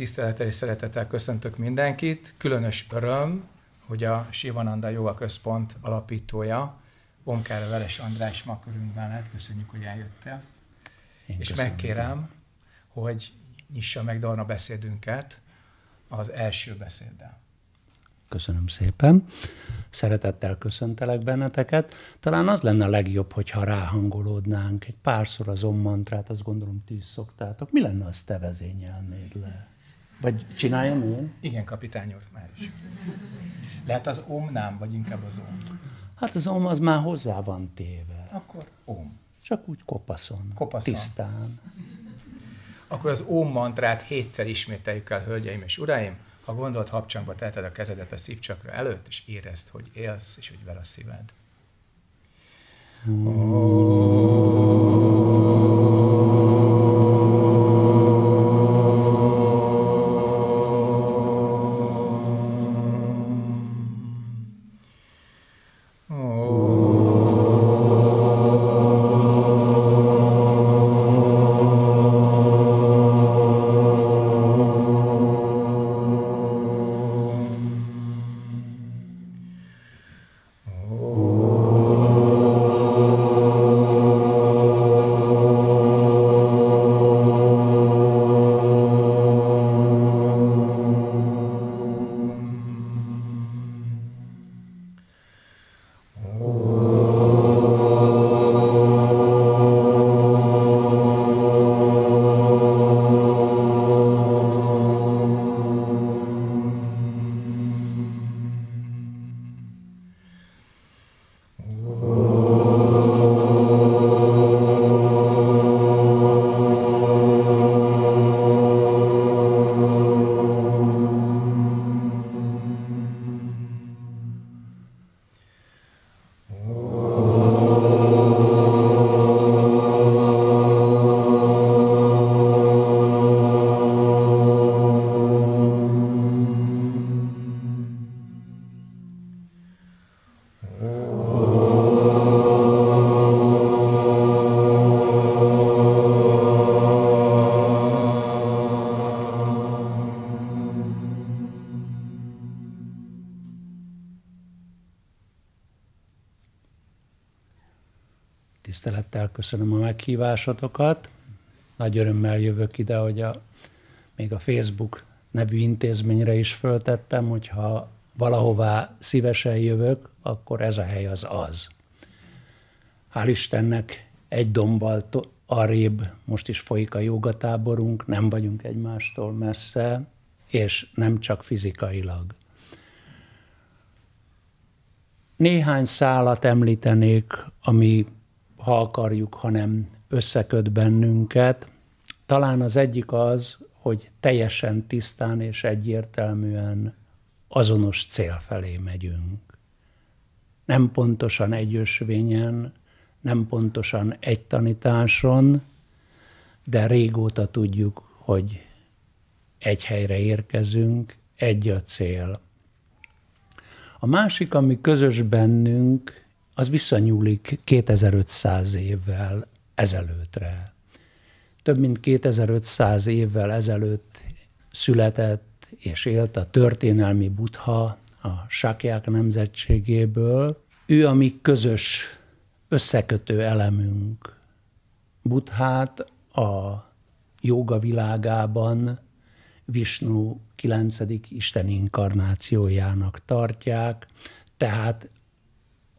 Tisztelettel és szeretettel köszöntök mindenkit. Különös öröm, hogy a Sivananda Joga Központ alapítója, Omkára Veles András ma körünkben lehet. Köszönjük, hogy eljöttél. Én és megkérem, te. hogy nyissa meg Dorna beszédünket az első beszéddel. Köszönöm szépen. Szeretettel köszöntelek benneteket. Talán az lenne a legjobb, hogyha ráhangolódnánk egy párszor az ommantrát, azt gondolom ti is szoktátok. Mi lenne, az te vezényelnéd le? Vagy csináljam én? Igen, kapitány úr, már is. Lehet az Om nám vagy inkább az om? Hát az om az már hozzá van téve. Akkor om. Csak úgy kopaszon, kopaszon. tisztán. Akkor az om mantrát hétszer ismételjük el, hölgyeim és uraim. Ha gondolt habcsangba teheted a kezedet a szívcsakra előtt, és érezd, hogy élsz, és hogy vel a szíved. Oh. Köszönöm a meghívásatokat. Nagy örömmel jövök ide, hogy a, még a Facebook nevű intézményre is föltettem, hogyha valahová szívesen jövök, akkor ez a hely az az. Hál' Istennek egy dombal arrébb most is folyik a jogatáborunk, nem vagyunk egymástól messze, és nem csak fizikailag. Néhány szálat említenék, ami ha akarjuk, hanem összeköt bennünket. Talán az egyik az, hogy teljesen tisztán és egyértelműen azonos cél felé megyünk. Nem pontosan egy ösvényen, nem pontosan egy tanításon, de régóta tudjuk, hogy egy helyre érkezünk, egy a cél. A másik, ami közös bennünk, az visszanyúlik 2500 évvel ezelőttre. Több mint 2500 évvel ezelőtt született és élt a történelmi buddha a sakják nemzetségéből. Ő a mi közös összekötő elemünk. Buthát a joga világában Visnu 9. Isten inkarnációjának tartják, tehát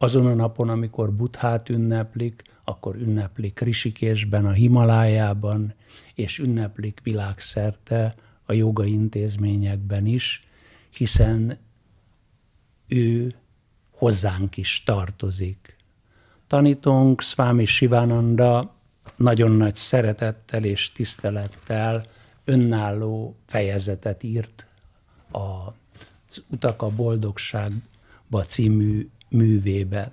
azon a napon, amikor Buthát ünneplik, akkor ünneplik Risikésben, a Himalájában, és ünneplik világszerte a joga intézményekben is, hiszen ő hozzánk is tartozik. Tanítónk Szvámi Sivananda nagyon nagy szeretettel és tisztelettel önálló fejezetet írt az Utak a boldogságba című művébe.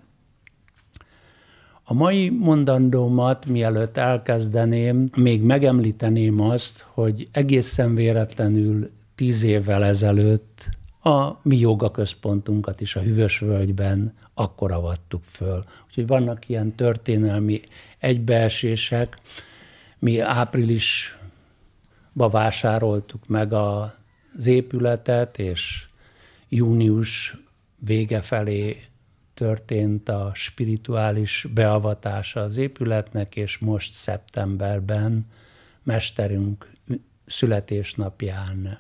A mai mondandómat, mielőtt elkezdeném, még megemlíteném azt, hogy egészen véletlenül tíz évvel ezelőtt a mi jogaközpontunkat is a Hűvösvölgyben akkor avattuk föl. Úgyhogy vannak ilyen történelmi egybeesések. Mi áprilisba vásároltuk meg az épületet, és június vége felé történt a spirituális beavatása az épületnek, és most szeptemberben mesterünk születésnapján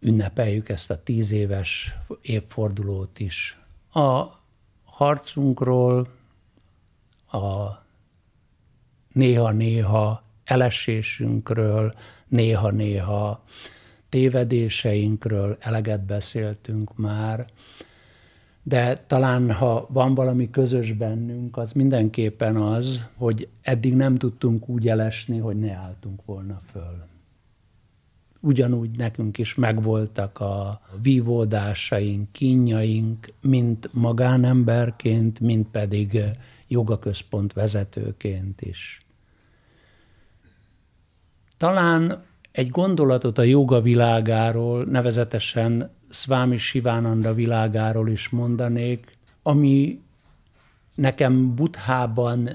ünnepeljük ezt a tíz éves évfordulót is. A harcunkról, a néha-néha elesésünkről, néha-néha tévedéseinkről eleget beszéltünk már, de talán ha van valami közös bennünk, az mindenképpen az, hogy eddig nem tudtunk úgy elesni, hogy ne álltunk volna föl. Ugyanúgy nekünk is megvoltak a vívódásaink, kínjaink, mint magánemberként, mint pedig jogaközpont vezetőként is. Talán egy gondolatot a joga világáról, nevezetesen Swami sivánanda világáról is mondanék, ami nekem Buthában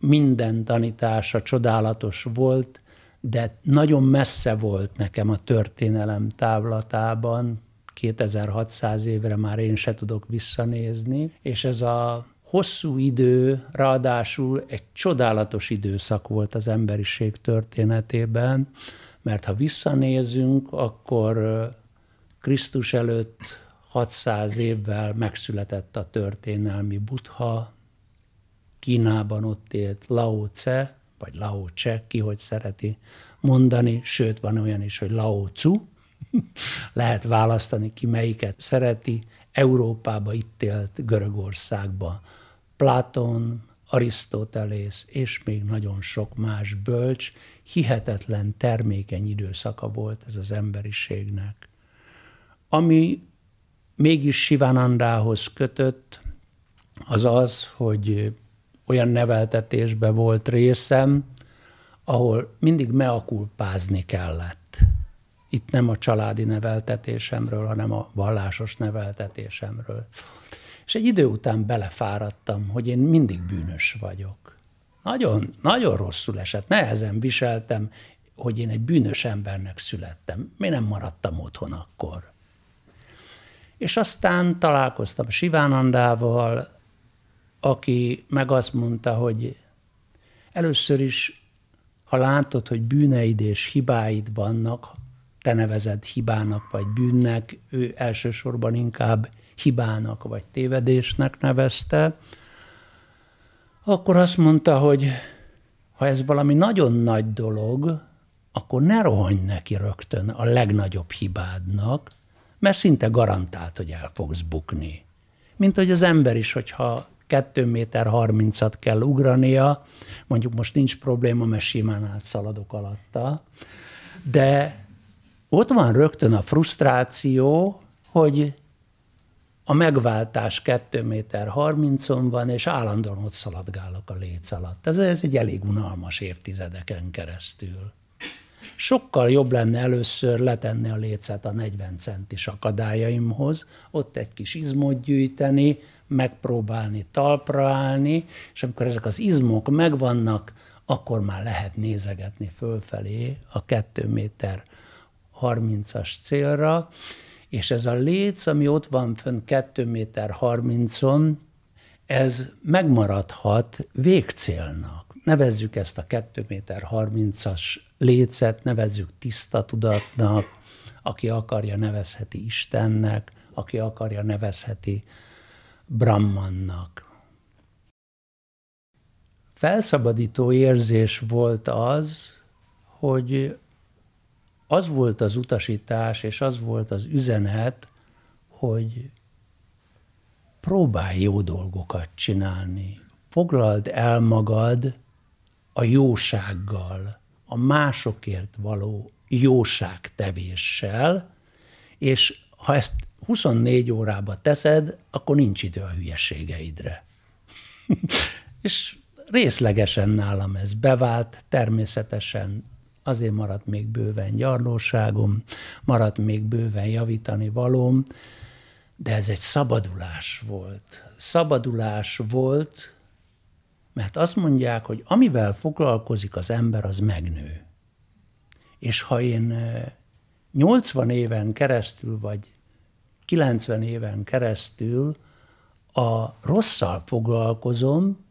minden tanítása csodálatos volt, de nagyon messze volt nekem a történelem távlatában, 2600 évre már én se tudok visszanézni, és ez a hosszú idő, ráadásul egy csodálatos időszak volt az emberiség történetében, mert ha visszanézünk, akkor Krisztus előtt 600 évvel megszületett a történelmi Buddha, Kínában ott élt Lao Tse, vagy Lao Tse, ki hogy szereti mondani, sőt van olyan is, hogy Lao Tzu, lehet választani ki melyiket szereti, Európába itt élt Görögországba, Platon, Arisztotelész és még nagyon sok más bölcs, hihetetlen termékeny időszaka volt ez az emberiségnek. Ami mégis Sivanandához kötött, az az, hogy olyan neveltetésbe volt részem, ahol mindig meakulpázni kellett. Itt nem a családi neveltetésemről, hanem a vallásos neveltetésemről. És egy idő után belefáradtam, hogy én mindig bűnös vagyok. Nagyon, nagyon rosszul esett, nehezen viseltem, hogy én egy bűnös embernek születtem. Mi nem maradtam otthon akkor. És aztán találkoztam Sivánandával, aki meg azt mondta, hogy először is, ha látod, hogy bűneid és hibáid vannak, te nevezed hibának vagy bűnnek, ő elsősorban inkább hibának vagy tévedésnek nevezte, akkor azt mondta, hogy ha ez valami nagyon nagy dolog, akkor ne rohanj neki rögtön a legnagyobb hibádnak, mert szinte garantált, hogy el fogsz bukni. Mint hogy az ember is, hogyha 2 méter 30-at kell ugrania, mondjuk most nincs probléma, mert simán átszaladok alatta, de ott van rögtön a frusztráció, hogy a megváltás 2 méter 30 van, és állandóan ott szaladgálok a léc alatt. Ez, ez egy elég unalmas évtizedeken keresztül. Sokkal jobb lenne először letenni a lécet a 40 centis akadályaimhoz, ott egy kis izmot gyűjteni, megpróbálni talpra állni, és amikor ezek az izmok megvannak, akkor már lehet nézegetni fölfelé a 2 méter 30-as célra, és ez a léc, ami ott van fönn 2 méter 30-on, ez megmaradhat végcélnak. Nevezzük ezt a 2 méter 30-as lécet, nevezzük tiszta tudatnak, aki akarja, nevezheti Istennek, aki akarja, nevezheti Brahmannak. Felszabadító érzés volt az, hogy az volt az utasítás, és az volt az üzenet, hogy próbálj jó dolgokat csinálni. Foglald el magad a jósággal, a másokért való jóságtevéssel, és ha ezt 24 órába teszed, akkor nincs idő a hülyeségeidre. és részlegesen nálam ez bevált, természetesen azért maradt még bőven gyarlóságom, maradt még bőven javítani valóm, de ez egy szabadulás volt. Szabadulás volt, mert azt mondják, hogy amivel foglalkozik az ember, az megnő. És ha én 80 éven keresztül, vagy 90 éven keresztül a rosszal foglalkozom,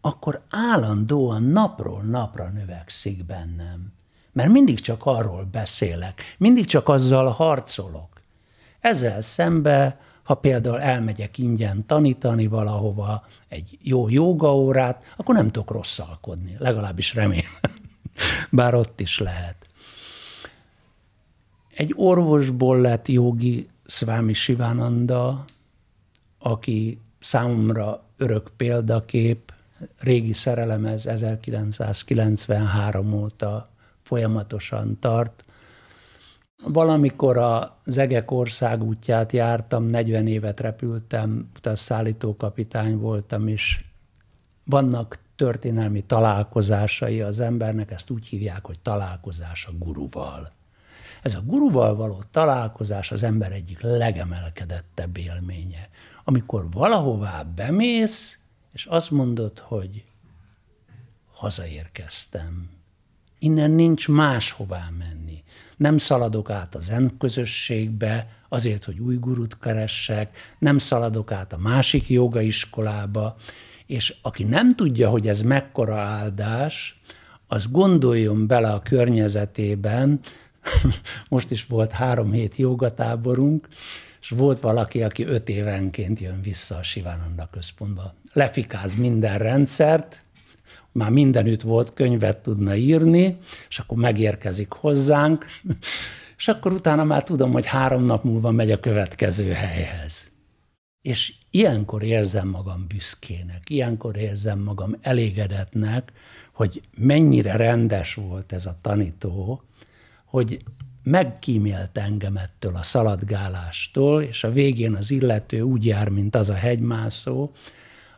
akkor állandóan napról napra növekszik bennem. Mert mindig csak arról beszélek, mindig csak azzal harcolok. Ezzel szembe, ha például elmegyek ingyen tanítani valahova egy jó jogaórát, akkor nem tudok rosszalkodni, legalábbis remélem. Bár ott is lehet. Egy orvosból lett jogi szvámi Sivananda, aki számomra örök példakép, régi szerelem ez 1993 óta folyamatosan tart. Valamikor a Zegek országútját jártam, 40 évet repültem, kapitány voltam, és vannak történelmi találkozásai az embernek, ezt úgy hívják, hogy találkozás a guruval. Ez a guruval való találkozás az ember egyik legemelkedettebb élménye. Amikor valahová bemész, és azt mondod, hogy hazaérkeztem, innen nincs máshová menni. Nem szaladok át a zen közösségbe, azért, hogy új gurut keressek, nem szaladok át a másik jogaiskolába, és aki nem tudja, hogy ez mekkora áldás, az gondoljon bele a környezetében, most is volt három hét jogatáborunk, és volt valaki, aki öt évenként jön vissza a Sivánanda központba. Lefikáz minden rendszert, már mindenütt volt, könyvet tudna írni, és akkor megérkezik hozzánk, és akkor utána már tudom, hogy három nap múlva megy a következő helyhez. És ilyenkor érzem magam büszkének, ilyenkor érzem magam elégedetnek, hogy mennyire rendes volt ez a tanító, hogy megkímélt engem ettől a szaladgálástól, és a végén az illető úgy jár, mint az a hegymászó,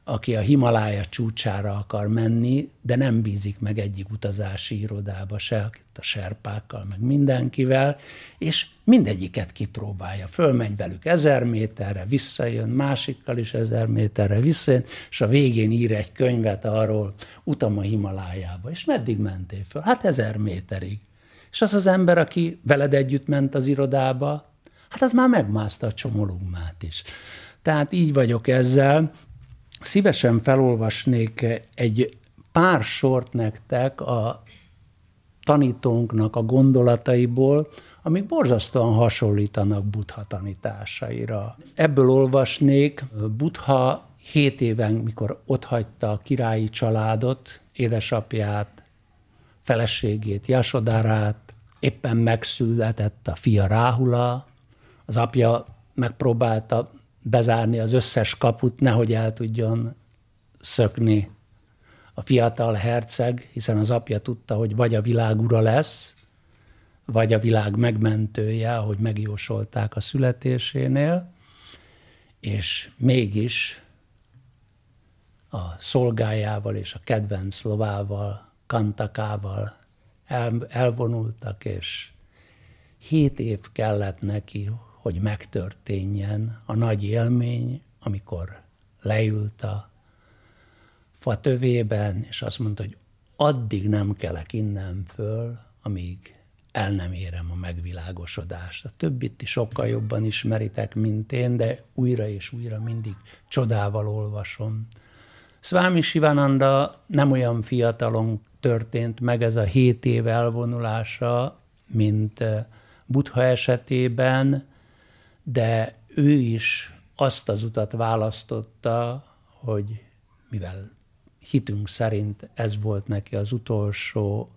aki a Himalája csúcsára akar menni, de nem bízik meg egyik utazási irodába se, a serpákkal, meg mindenkivel, és mindegyiket kipróbálja. Fölmegy velük ezer méterre, visszajön másikkal is ezer méterre, visszajön, és a végén ír egy könyvet arról, utam a Himalájába. És meddig mentél föl? Hát ezer méterig. És az az ember, aki veled együtt ment az irodába, hát az már megmászta a csomolugmát is. Tehát így vagyok ezzel, szívesen felolvasnék egy pár sort nektek a tanítónknak a gondolataiból, amik borzasztóan hasonlítanak Buddha tanításaira. Ebből olvasnék Buddha hét éven, mikor otthagyta a királyi családot, édesapját, feleségét, Jasodárát, éppen megszületett a fia Ráhula, az apja megpróbálta bezárni az összes kaput, nehogy el tudjon szökni a fiatal herceg, hiszen az apja tudta, hogy vagy a világ ura lesz, vagy a világ megmentője, ahogy megjósolták a születésénél, és mégis a szolgájával és a kedvenc lovával, kantakával el, elvonultak, és hét év kellett neki, hogy megtörténjen a nagy élmény, amikor leült a fa tövében, és azt mondta, hogy addig nem kelek innen föl, amíg el nem érem a megvilágosodást. A többit ti sokkal jobban ismeritek, mint én, de újra és újra mindig csodával olvasom. Swami Sivananda nem olyan fiatalon történt meg ez a hét év elvonulása, mint eh, Butha esetében, de ő is azt az utat választotta, hogy mivel hitünk szerint ez volt neki az utolsó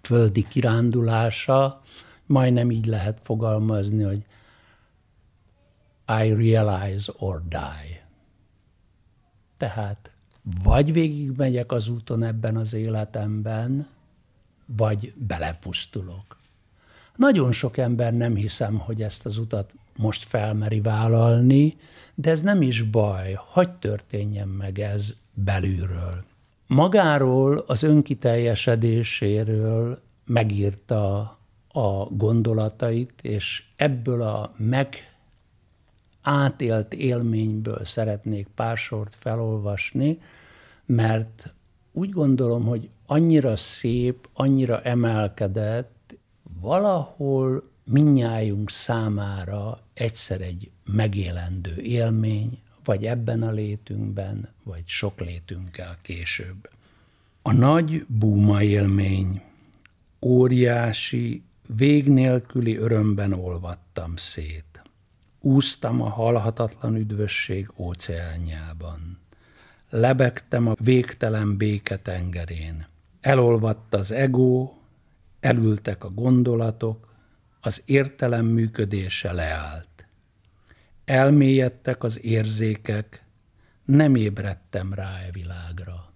földi kirándulása, majdnem így lehet fogalmazni, hogy I realize or die. Tehát vagy végigmegyek az úton ebben az életemben, vagy belepusztulok. Nagyon sok ember nem hiszem, hogy ezt az utat most felmeri vállalni, de ez nem is baj, hagy történjen meg ez belülről. Magáról, az önkiteljesedéséről megírta a gondolatait, és ebből a meg átélt élményből szeretnék pár sort felolvasni, mert úgy gondolom, hogy annyira szép, annyira emelkedett, valahol minnyájunk számára egyszer egy megélendő élmény, vagy ebben a létünkben, vagy sok létünkkel később. A nagy búma élmény, óriási, vég nélküli örömben olvattam szét. Úsztam a halhatatlan üdvösség óceánjában. Lebegtem a végtelen béke tengerén. Elolvadt az ego, Elültek a gondolatok, az értelem működése leállt. Elmélyedtek az érzékek, nem ébredtem rá e világra.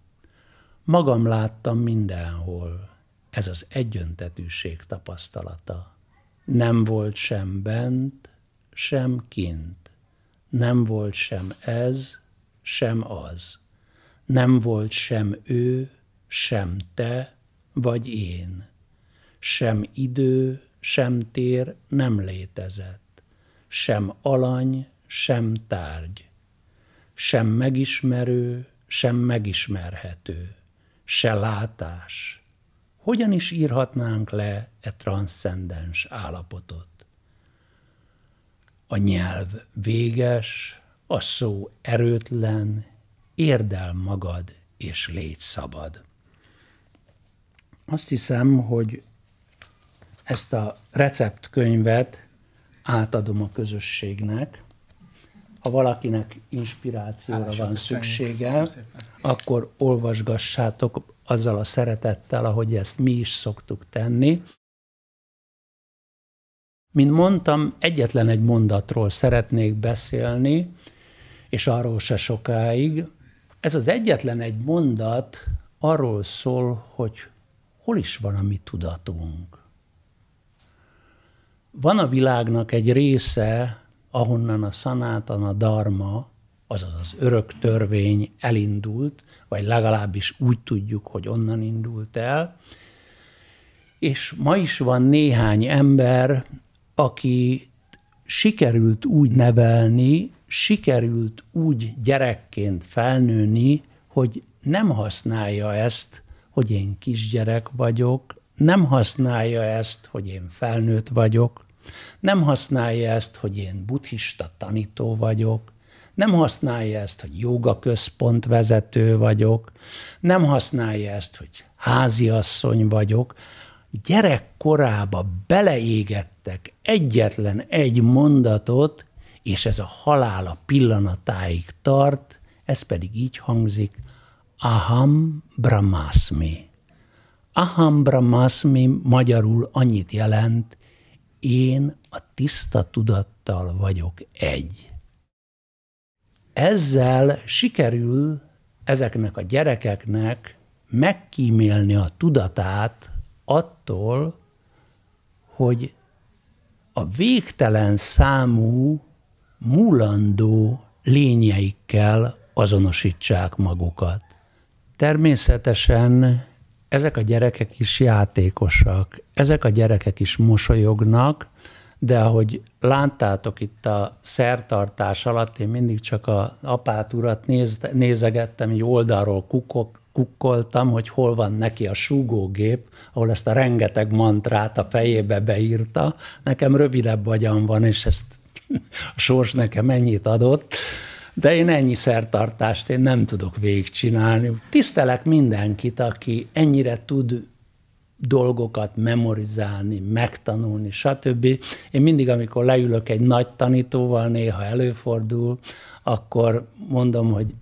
Magam láttam mindenhol, ez az egyöntetűség tapasztalata. Nem volt sem bent, sem kint. Nem volt sem ez, sem az. Nem volt sem ő, sem te, vagy én sem idő, sem tér nem létezett, sem alany, sem tárgy, sem megismerő, sem megismerhető, se látás. Hogyan is írhatnánk le e transzcendens állapotot? A nyelv véges, a szó erőtlen, érdel magad és légy szabad. Azt hiszem, hogy ezt a receptkönyvet átadom a közösségnek. Ha valakinek inspirációra Állás, van szüksége, akkor olvasgassátok azzal a szeretettel, ahogy ezt mi is szoktuk tenni. Mint mondtam, egyetlen egy mondatról szeretnék beszélni, és arról se sokáig. Ez az egyetlen egy mondat arról szól, hogy hol is van a mi tudatunk. Van a világnak egy része, ahonnan a a dharma, azaz az örök törvény elindult, vagy legalábbis úgy tudjuk, hogy onnan indult el, és ma is van néhány ember, aki sikerült úgy nevelni, sikerült úgy gyerekként felnőni, hogy nem használja ezt, hogy én kisgyerek vagyok, nem használja ezt, hogy én felnőtt vagyok, nem használja ezt, hogy én buddhista tanító vagyok, nem használja ezt, hogy joga központ vezető vagyok, nem használja ezt, hogy háziasszony vagyok. Gyerekkorába beleégettek egyetlen egy mondatot, és ez a halála pillanatáig tart, ez pedig így hangzik, aham brahmasmi. Aham brahmasmi magyarul annyit jelent, én a tiszta tudattal vagyok egy. Ezzel sikerül ezeknek a gyerekeknek megkímélni a tudatát attól, hogy a végtelen számú mulandó lényeikkel azonosítsák magukat. Természetesen ezek a gyerekek is játékosak, ezek a gyerekek is mosolyognak, de ahogy láttátok itt a szertartás alatt, én mindig csak a apát urat néz, nézegettem, így oldalról kukok, kukkoltam, hogy hol van neki a súgógép, ahol ezt a rengeteg mantrát a fejébe beírta. Nekem rövidebb agyam van, és ezt a sors nekem ennyit adott de én ennyi szertartást én nem tudok végigcsinálni. Tisztelek mindenkit, aki ennyire tud dolgokat memorizálni, megtanulni, stb. Én mindig, amikor leülök egy nagy tanítóval, néha előfordul, akkor mondom, hogy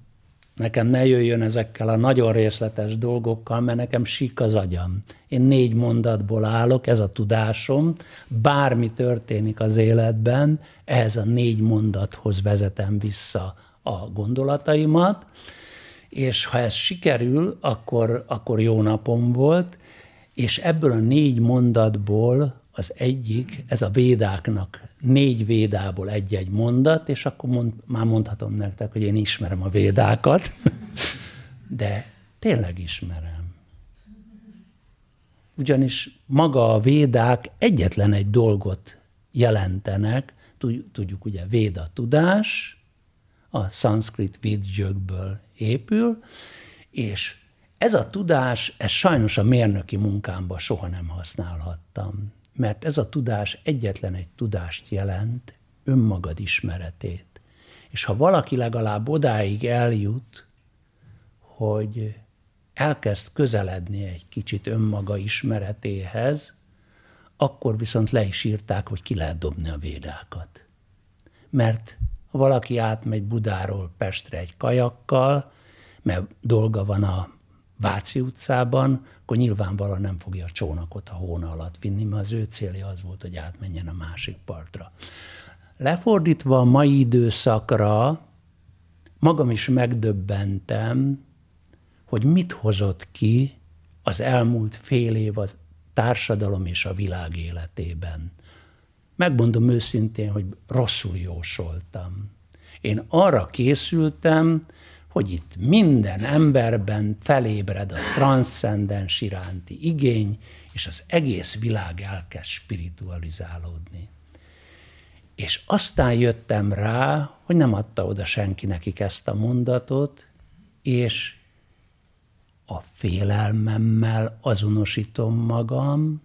Nekem ne jöjjön ezekkel a nagyon részletes dolgokkal, mert nekem sik az agyam. Én négy mondatból állok, ez a tudásom. Bármi történik az életben, ehhez a négy mondathoz vezetem vissza a gondolataimat, és ha ez sikerül, akkor, akkor jó napom volt, és ebből a négy mondatból az egyik, ez a védáknak négy védából egy-egy mondat, és akkor mond, már mondhatom nektek, hogy én ismerem a védákat, de tényleg ismerem. Ugyanis maga a védák egyetlen egy dolgot jelentenek, tudjuk ugye a tudás, a szanszkrit védgyökből épül, és ez a tudás, ez sajnos a mérnöki munkámban soha nem használhattam mert ez a tudás egyetlen egy tudást jelent, önmagad ismeretét. És ha valaki legalább odáig eljut, hogy elkezd közeledni egy kicsit önmaga ismeretéhez, akkor viszont le is írták, hogy ki lehet dobni a védákat. Mert ha valaki átmegy Budáról Pestre egy kajakkal, mert dolga van a Váci utcában, akkor nyilvánvalóan nem fogja a csónakot a hóna alatt vinni, mert az ő célja az volt, hogy átmenjen a másik partra. Lefordítva a mai időszakra, magam is megdöbbentem, hogy mit hozott ki az elmúlt fél év az társadalom és a világ életében. Megmondom őszintén, hogy rosszul jósoltam. Én arra készültem, hogy itt minden emberben felébred a transzcendens iránti igény, és az egész világ elkezd spiritualizálódni. És aztán jöttem rá, hogy nem adta oda senki nekik ezt a mondatot, és a félelmemmel azonosítom magam,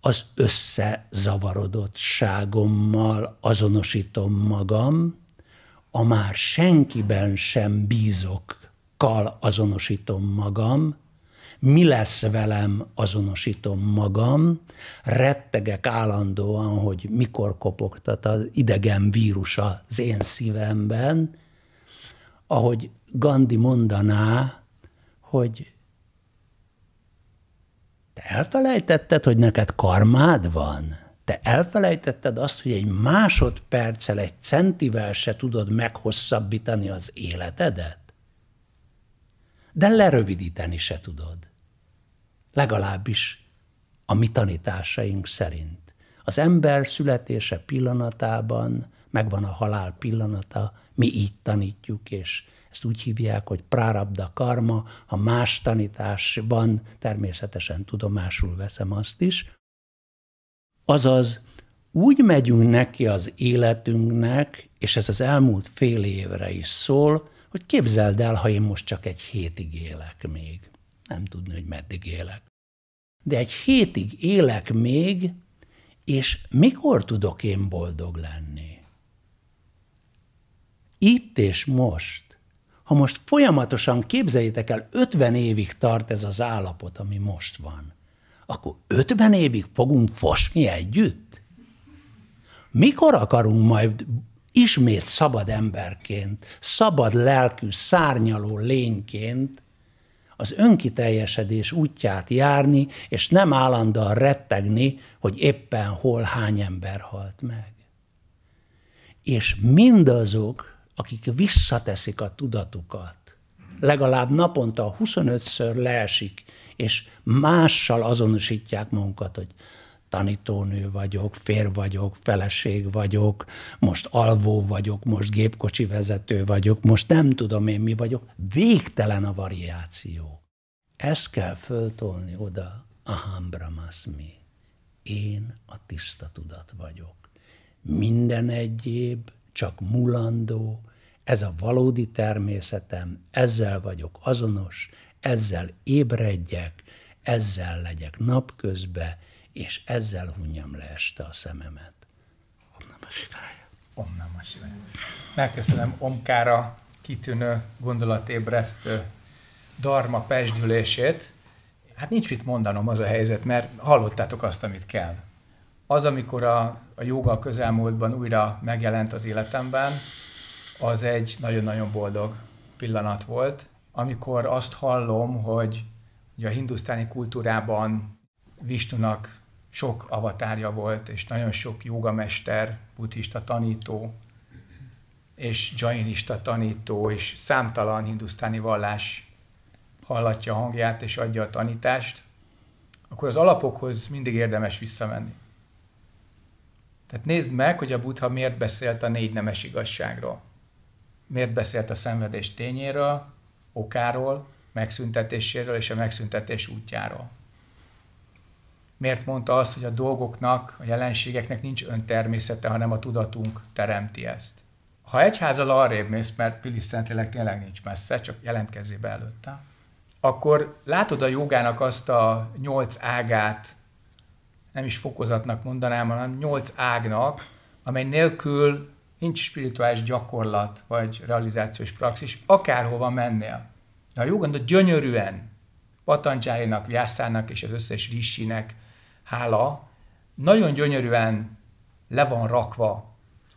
az összezavarodottságommal azonosítom magam, a már senkiben sem bízokkal azonosítom magam, mi lesz velem, azonosítom magam, rettegek állandóan, hogy mikor kopogtat az idegen vírusa az én szívemben, ahogy Gandhi mondaná, hogy te elfelejtetted, hogy neked karmád van? te elfelejtetted azt, hogy egy másodperccel, egy centivel se tudod meghosszabbítani az életedet? De lerövidíteni se tudod. Legalábbis a mi tanításaink szerint. Az ember születése pillanatában, megvan a halál pillanata, mi így tanítjuk, és ezt úgy hívják, hogy prárabda karma, ha más tanítás van, természetesen tudomásul veszem azt is, Azaz úgy megyünk neki az életünknek, és ez az elmúlt fél évre is szól, hogy képzeld el, ha én most csak egy hétig élek még. Nem tudni, hogy meddig élek. De egy hétig élek még, és mikor tudok én boldog lenni? Itt és most. Ha most folyamatosan képzeljétek el, 50 évig tart ez az állapot, ami most van akkor ötven évig fogunk fosni együtt? Mikor akarunk majd ismét szabad emberként, szabad lelkű, szárnyaló lényként az önkiteljesedés útját járni, és nem állandóan rettegni, hogy éppen hol hány ember halt meg. És mindazok, akik visszateszik a tudatukat, legalább naponta 25-ször leesik és mással azonosítják magunkat, hogy tanítónő vagyok, fér vagyok, feleség vagyok, most alvó vagyok, most gépkocsi vezető vagyok, most nem tudom én mi vagyok. Végtelen a variáció. Ezt kell föltolni oda, aham brahmasmi. Én a tiszta tudat vagyok. Minden egyéb csak mulandó, ez a valódi természetem, ezzel vagyok azonos, ezzel ébredjek, ezzel legyek napközbe, és ezzel hunjam le este a szememet. Omnam a sivája. Omnam a sivája. Megköszönöm Omkára kitűnő gondolatébresztő darma pesdülését. Hát nincs mit mondanom az a helyzet, mert hallottátok azt, amit kell. Az, amikor a, a joga közelmúltban újra megjelent az életemben, az egy nagyon-nagyon boldog pillanat volt, amikor azt hallom, hogy ugye a hindusztáni kultúrában Vistunak sok avatárja volt, és nagyon sok jogamester, buddhista tanító, és jainista tanító, és számtalan hindusztáni vallás hallatja a hangját és adja a tanítást, akkor az alapokhoz mindig érdemes visszamenni. Tehát nézd meg, hogy a buddha miért beszélt a négy nemes igazságról. Miért beszélt a szenvedés tényéről, okáról, megszüntetéséről és a megszüntetés útjáról. Miért mondta azt, hogy a dolgoknak, a jelenségeknek nincs öntermészete, hanem a tudatunk teremti ezt? Ha egyházal arrébb mész, mert Pilis Szentlélek tényleg nincs messze, csak jelentkezzél be előtte, akkor látod a jogának azt a nyolc ágát, nem is fokozatnak mondanám, hanem nyolc ágnak, amely nélkül nincs spirituális gyakorlat, vagy realizációs praxis, akárhova mennél. a, a joganda gyönyörűen Patanjájának, Vyászának és az összes rissinek hála, nagyon gyönyörűen le van rakva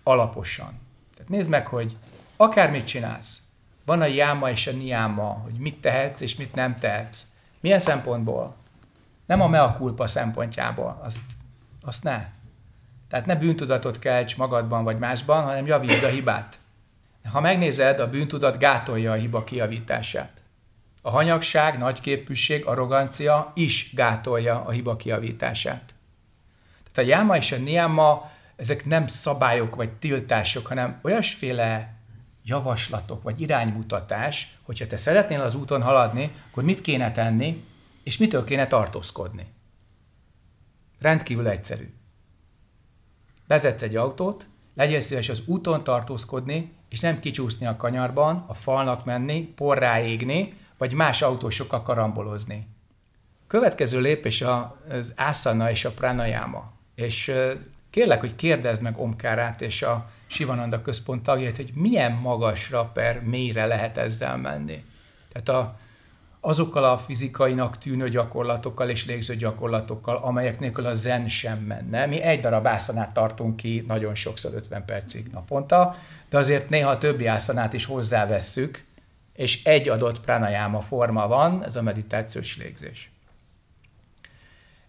alaposan. Tehát nézd meg, hogy akármit csinálsz, van a jáma és a niáma, hogy mit tehetsz és mit nem tehetsz. Milyen szempontból? Nem a mea culpa szempontjából, azt, azt ne. Tehát ne bűntudatot kelts magadban vagy másban, hanem javítsd a hibát. Ha megnézed, a bűntudat gátolja a hiba kiavítását. A hanyagság, nagyképűség, arrogancia is gátolja a hiba kiavítását. Tehát a jáma és a niáma, ezek nem szabályok vagy tiltások, hanem olyasféle javaslatok vagy iránymutatás, hogyha te szeretnél az úton haladni, akkor mit kéne tenni, és mitől kéne tartózkodni. Rendkívül egyszerű vezetsz egy autót, legyél szíves az úton tartózkodni, és nem kicsúszni a kanyarban, a falnak menni, porrá égni, vagy más autósokkal karambolozni. Következő lépés az ászana és a pranayama. És kérlek, hogy kérdezd meg Omkárát és a Sivananda központ tagjait, hogy milyen magasra per mélyre lehet ezzel menni. Tehát a azokkal a fizikainak tűnő gyakorlatokkal és légző gyakorlatokkal, amelyek nélkül a zen sem menne. Mi egy darab ászanát tartunk ki nagyon sokszor 50 percig naponta, de azért néha a többi ászanát is hozzávesszük, és egy adott pranajáma forma van, ez a meditációs légzés.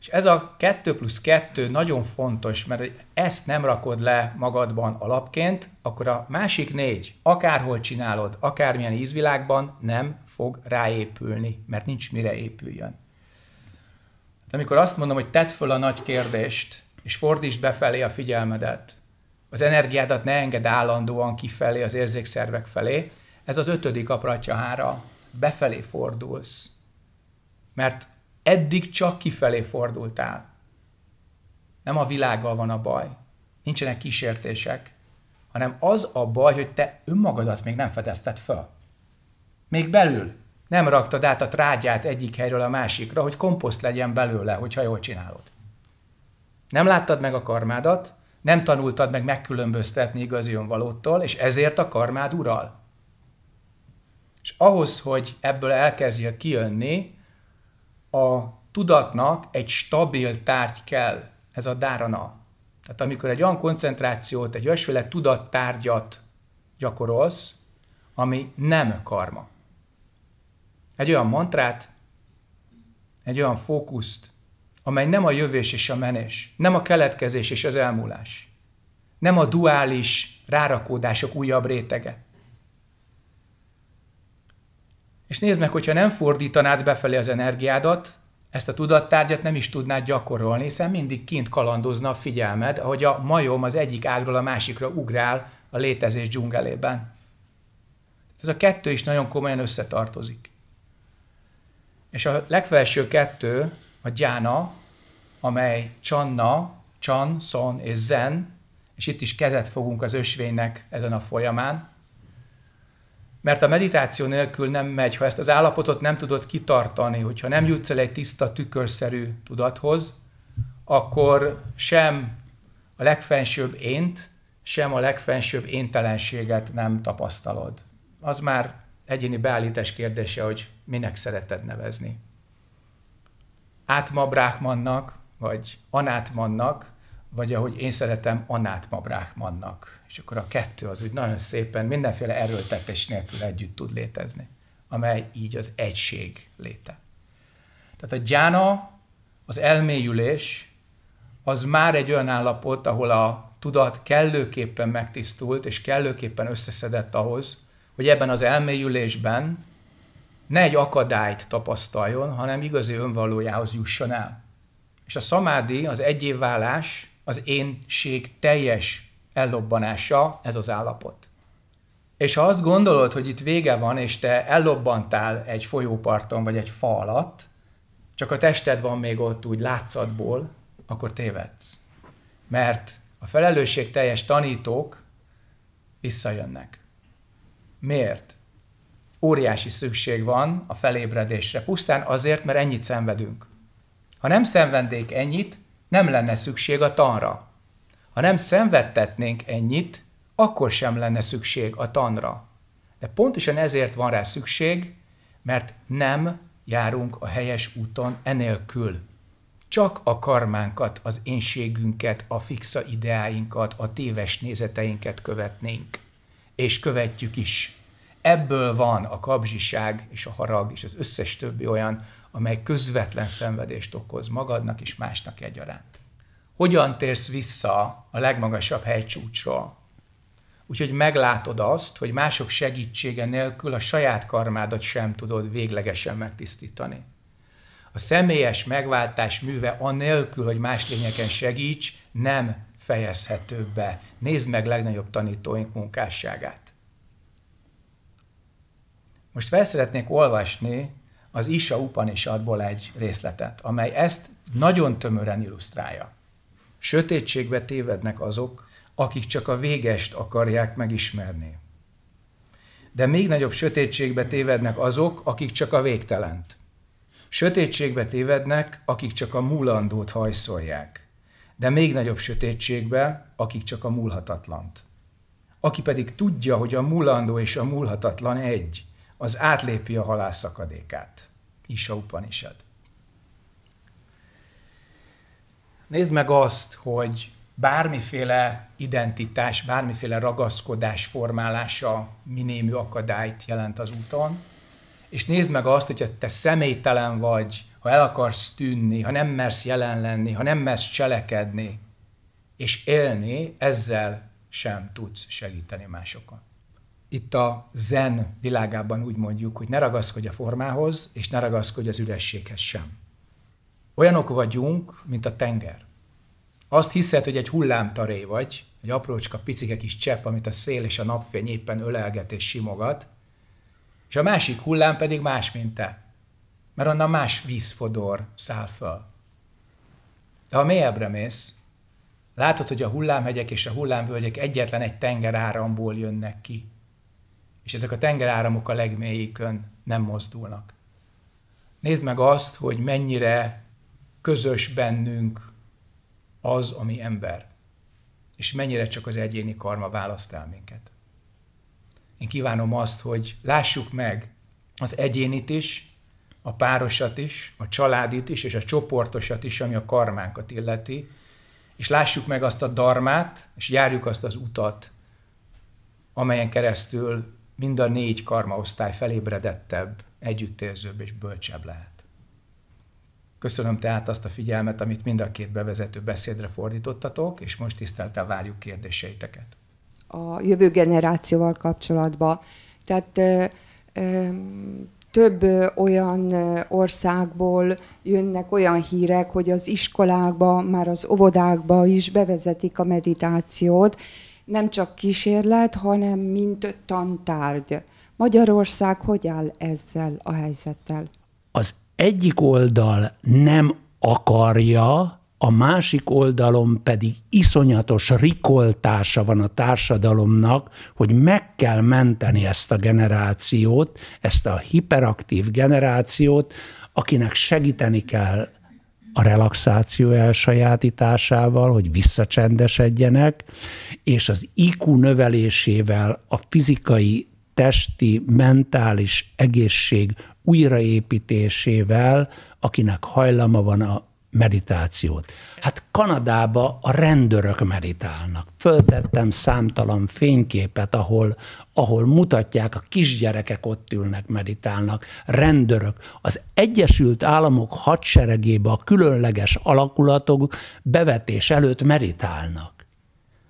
És ez a 2 plusz 2 nagyon fontos, mert ezt nem rakod le magadban alapként, akkor a másik négy, akárhol csinálod, akármilyen ízvilágban nem fog ráépülni, mert nincs mire épüljön. De hát amikor azt mondom, hogy tedd föl a nagy kérdést, és fordítsd befelé a figyelmedet, az energiádat ne enged állandóan kifelé, az érzékszervek felé, ez az ötödik apratyahára, befelé fordulsz. Mert Eddig csak kifelé fordultál. Nem a világgal van a baj, nincsenek kísértések, hanem az a baj, hogy te önmagadat még nem fedezted fel. Még belül nem raktad át a trágyát egyik helyről a másikra, hogy komposzt legyen belőle, hogyha jól csinálod. Nem láttad meg a karmádat, nem tanultad meg megkülönböztetni igazi önvalódtól, és ezért a karmád ural. És ahhoz, hogy ebből elkezdjél kijönni, a tudatnak egy stabil tárgy kell, ez a dárana. Tehát amikor egy olyan koncentrációt, egy olyasféle tudattárgyat gyakorolsz, ami nem karma. Egy olyan mantrát, egy olyan fókuszt, amely nem a jövés és a menés, nem a keletkezés és az elmúlás, nem a duális rárakódások újabb rétege, és nézd meg, hogyha nem fordítanád befelé az energiádat, ezt a tudattárgyat nem is tudnád gyakorolni, hiszen mindig kint kalandozna a figyelmed, ahogy a majom az egyik ágról a másikra ugrál a létezés dzsungelében. Ez a kettő is nagyon komolyan összetartozik. És a legfelső kettő, a gyána, amely csanna, csan, szon és zen, és itt is kezet fogunk az ösvénynek ezen a folyamán, mert a meditáció nélkül nem megy, ha ezt az állapotot nem tudod kitartani, hogyha nem jutsz el egy tiszta, tükörszerű tudathoz, akkor sem a legfensőbb ént, sem a legfensőbb éntelenséget nem tapasztalod. Az már egyéni beállítás kérdése, hogy minek szereted nevezni. Átma Brahmannak, vagy Anátmannak vagy ahogy én szeretem Anát Mabrákmannak. És akkor a kettő az úgy nagyon szépen mindenféle erőltetés nélkül együtt tud létezni, amely így az egység léte. Tehát a gyána, az elmélyülés, az már egy olyan állapot, ahol a tudat kellőképpen megtisztult és kellőképpen összeszedett ahhoz, hogy ebben az elmélyülésben ne egy akadályt tapasztaljon, hanem igazi önvalójához jusson el. És a szamádi, az egyévválás az énség teljes ellobbanása ez az állapot. És ha azt gondolod, hogy itt vége van, és te ellobbantál egy folyóparton vagy egy fa alatt, csak a tested van még ott úgy látszatból, akkor tévedsz. Mert a felelősség teljes tanítók visszajönnek. Miért? Óriási szükség van a felébredésre. Pusztán azért, mert ennyit szenvedünk. Ha nem szenvednék ennyit, nem lenne szükség a tanra. Ha nem szenvedtetnénk ennyit, akkor sem lenne szükség a tanra. De pontosan ezért van rá szükség, mert nem járunk a helyes úton enélkül. Csak a karmánkat, az énségünket, a fixa ideáinkat, a téves nézeteinket követnénk. És követjük is. Ebből van a kapzsiság és a harag és az összes többi olyan, amely közvetlen szenvedést okoz magadnak és másnak egyaránt. Hogyan térsz vissza a legmagasabb hegycsúcsról? Úgyhogy meglátod azt, hogy mások segítsége nélkül a saját karmádat sem tudod véglegesen megtisztítani. A személyes megváltás műve anélkül, hogy más lényeken segíts, nem fejezhető be. Nézd meg legnagyobb tanítóink munkásságát. Most fel szeretnék olvasni az Isa Upanishadból egy részletet, amely ezt nagyon tömören illusztrálja. Sötétségbe tévednek azok, akik csak a végest akarják megismerni. De még nagyobb sötétségbe tévednek azok, akik csak a végtelent. Sötétségbe tévednek, akik csak a múlandót hajszolják. De még nagyobb sötétségbe, akik csak a múlhatatlant. Aki pedig tudja, hogy a múlandó és a múlhatatlan egy – az átlépi a halál szakadékát. Isa Upanishad. Nézd meg azt, hogy bármiféle identitás, bármiféle ragaszkodás formálása minémű akadályt jelent az úton, és nézd meg azt, hogyha te személytelen vagy, ha el akarsz tűnni, ha nem mersz jelen lenni, ha nem mersz cselekedni, és élni, ezzel sem tudsz segíteni másokon itt a zen világában úgy mondjuk, hogy ne ragaszkodj a formához, és ne ragaszkodj az ürességhez sem. Olyanok vagyunk, mint a tenger. Azt hiszed, hogy egy hullámtaré vagy, egy aprócska, picike kis csepp, amit a szél és a napfény éppen ölelget és simogat, és a másik hullám pedig más, mint te. Mert onnan más vízfodor száll föl. De ha mélyebbre mész, látod, hogy a hullámhegyek és a hullámvölgyek egyetlen egy tengeráramból jönnek ki és ezek a tengeráramok a legmélyikön nem mozdulnak. Nézd meg azt, hogy mennyire közös bennünk az, ami ember, és mennyire csak az egyéni karma választ el minket. Én kívánom azt, hogy lássuk meg az egyénit is, a párosat is, a családit is, és a csoportosat is, ami a karmánkat illeti, és lássuk meg azt a darmát, és járjuk azt az utat, amelyen keresztül mind a négy osztály felébredettebb, együttérzőbb és bölcsebb lehet. Köszönöm tehát azt a figyelmet, amit mind a két bevezető beszédre fordítottatok, és most tisztelten várjuk kérdéseiteket. A jövő generációval kapcsolatban. Tehát ö, ö, több olyan országból jönnek olyan hírek, hogy az iskolákba, már az óvodákba is bevezetik a meditációt, nem csak kísérlet, hanem mint tantárgy. Magyarország hogy áll ezzel a helyzettel? Az egyik oldal nem akarja, a másik oldalon pedig iszonyatos rikoltása van a társadalomnak, hogy meg kell menteni ezt a generációt, ezt a hiperaktív generációt, akinek segíteni kell a relaxáció elsajátításával, hogy visszacsendesedjenek, és az IQ növelésével a fizikai, testi, mentális egészség újraépítésével, akinek hajlama van a meditációt. Hát Kanadába a rendőrök meditálnak. Föltettem számtalan fényképet, ahol, ahol mutatják, a kisgyerekek ott ülnek, meditálnak, rendőrök. Az Egyesült Államok hadseregébe a különleges alakulatok bevetés előtt meditálnak.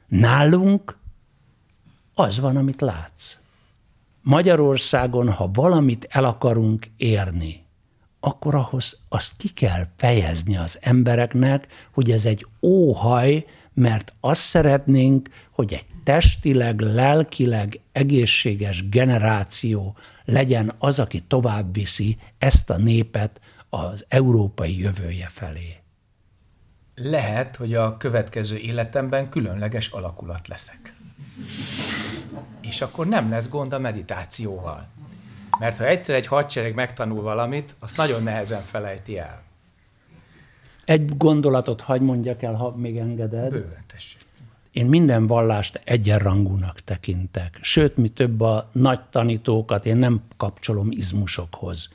Nálunk az van, amit látsz. Magyarországon, ha valamit el akarunk érni, akkor ahhoz azt ki kell fejezni az embereknek, hogy ez egy óhaj, mert azt szeretnénk, hogy egy testileg, lelkileg egészséges generáció legyen az, aki tovább viszi ezt a népet az európai jövője felé. Lehet, hogy a következő életemben különleges alakulat leszek. És akkor nem lesz gond a meditációval. Mert ha egyszer egy hadsereg megtanul valamit, azt nagyon nehezen felejti el. Egy gondolatot hagy mondjak el, ha még engeded. Bőven, tessék. Én minden vallást egyenrangúnak tekintek. Sőt, mi több a nagy tanítókat én nem kapcsolom izmusokhoz.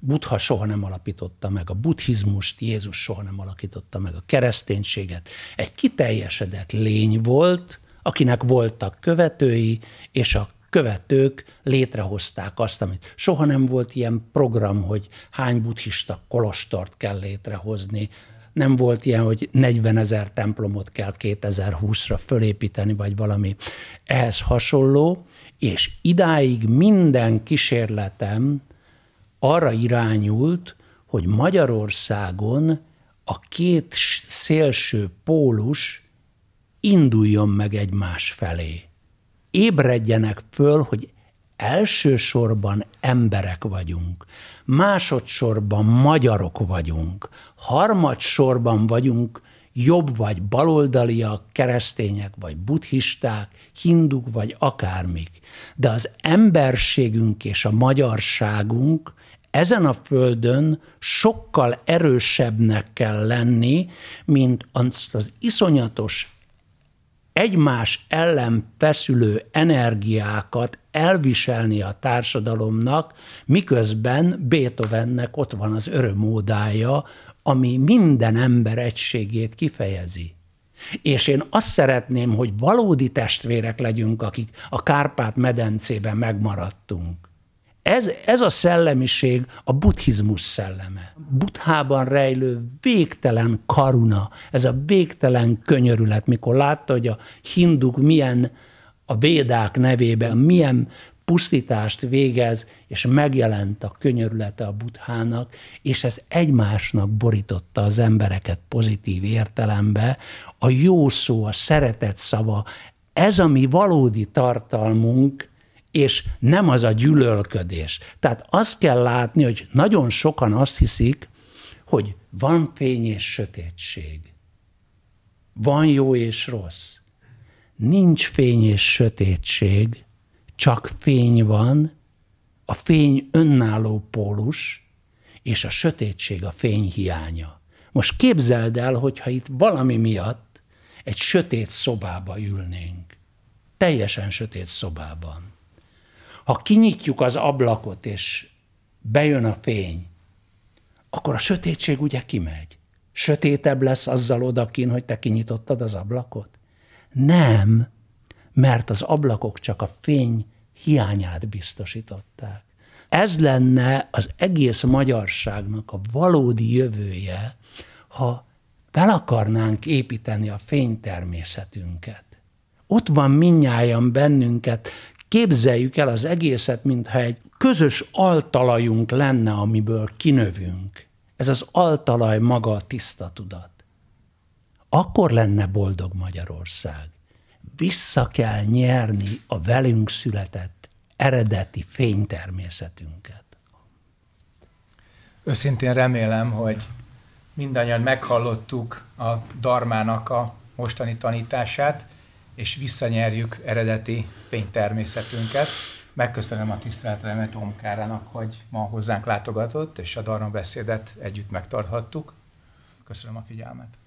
Buddha soha nem alapította meg a buddhizmust, Jézus soha nem alakította meg a kereszténységet. Egy kiteljesedett lény volt, akinek voltak követői, és a követők létrehozták azt, amit soha nem volt ilyen program, hogy hány buddhista kolostort kell létrehozni, nem volt ilyen, hogy 40 ezer templomot kell 2020-ra fölépíteni, vagy valami ehhez hasonló, és idáig minden kísérletem arra irányult, hogy Magyarországon a két szélső pólus induljon meg egymás felé ébredjenek föl, hogy elsősorban emberek vagyunk, másodszorban magyarok vagyunk, harmadsorban vagyunk jobb vagy baloldaliak, keresztények vagy buddhisták, hinduk vagy akármik. De az emberségünk és a magyarságunk ezen a földön sokkal erősebbnek kell lenni, mint azt az iszonyatos egymás ellen feszülő energiákat elviselni a társadalomnak, miközben Beethovennek ott van az örömódája, ami minden ember egységét kifejezi. És én azt szeretném, hogy valódi testvérek legyünk, akik a Kárpát-medencében megmaradtunk. Ez, ez a szellemiség a buddhizmus szelleme. Buthában rejlő végtelen karuna, ez a végtelen könyörület, mikor látta, hogy a hinduk milyen a védák nevében, milyen pusztítást végez, és megjelent a könyörülete a buthának, és ez egymásnak borította az embereket pozitív értelembe. A jó szó, a szeretet szava, ez a mi valódi tartalmunk, és nem az a gyűlölködés. Tehát azt kell látni, hogy nagyon sokan azt hiszik, hogy van fény és sötétség. Van jó és rossz. Nincs fény és sötétség, csak fény van, a fény önálló pólus, és a sötétség a fény hiánya. Most képzeld el, hogyha itt valami miatt egy sötét szobába ülnénk. Teljesen sötét szobában. Ha kinyitjuk az ablakot, és bejön a fény, akkor a sötétség ugye kimegy. Sötétebb lesz azzal odakin, hogy te kinyitottad az ablakot? Nem, mert az ablakok csak a fény hiányát biztosították. Ez lenne az egész magyarságnak a valódi jövője, ha fel akarnánk építeni a fénytermészetünket. Ott van minnyáján bennünket Képzeljük el az egészet, mintha egy közös altalajunk lenne, amiből kinövünk. Ez az altalaj maga a tiszta tudat. Akkor lenne boldog Magyarország. Vissza kell nyerni a velünk született eredeti fénytermészetünket. Őszintén remélem, hogy mindannyian meghallottuk a Darmának a mostani tanítását, és visszanyerjük eredeti fénytermészetünket. Megköszönöm a tisztelt Remet Omkárának, hogy ma hozzánk látogatott, és a Darna beszédet együtt megtarthattuk. Köszönöm a figyelmet!